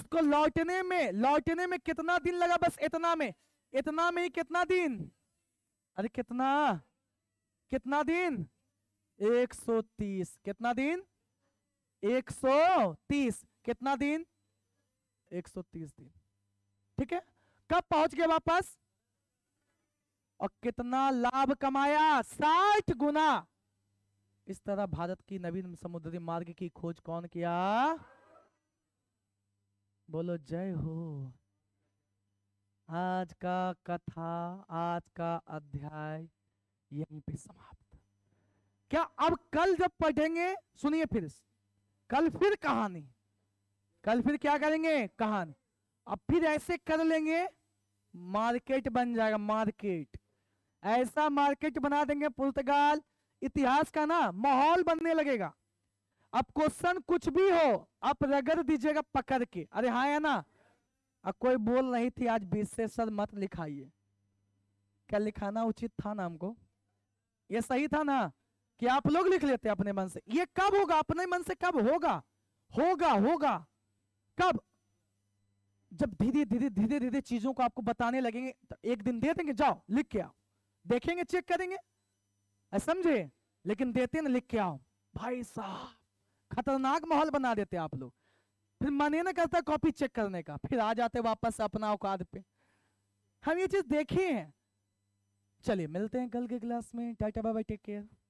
इसको लौटने में लौटने में कितना दिन लगा बस इतना में इतना में ही कितना दिन अरे कितना कितना दिन 130 कितना दिन 130 कितना दिन 130 दिन ठीक है कब पहुंच गए वापस और कितना लाभ कमाया साठ गुना इस तरह भारत की नवीन समुद्री मार्ग की खोज कौन किया बोलो जय हो आज का कथा आज का अध्याय यहीं पे समाप्त क्या अब कल जब पढ़ेंगे सुनिए फिर कल फिर कहानी कल फिर क्या करेंगे कहानी अब फिर ऐसे कर लेंगे मार्केट बन जाएगा मार्केट ऐसा मार्केट बना देंगे पुर्तगाल इतिहास का ना माहौल बनने लगेगा अब क्वेश्चन कुछ भी हो आप रगड़ दीजिएगा पकड़ के अरे हाँ है ना अब कोई बोल नहीं थी आज विशेषण मत लिखाइए क्या लिखाना उचित था ना हमको ये सही था ना कि आप लोग लिख लेते हैं अपने मन से ये कब होगा अपने मन से कब होगा होगा होगा कब जब धीरे धीरे धीरे धीरे चीजों को आपको बताने लगेंगे तो एक दिन दे देंगे जाओ लिख के आओ देखेंगे चेक करेंगे समझे लेकिन देते ना लिख के आओ भाई साहब खतरनाक माहौल बना देते आप लोग फिर मन ही ना करता कॉपी चेक करने का फिर आ जाते वापस अपना औकात पे हम ये चीज देखे हैं चलिए मिलते हैं कल के क्लास में टाटा बाबा टेक केयर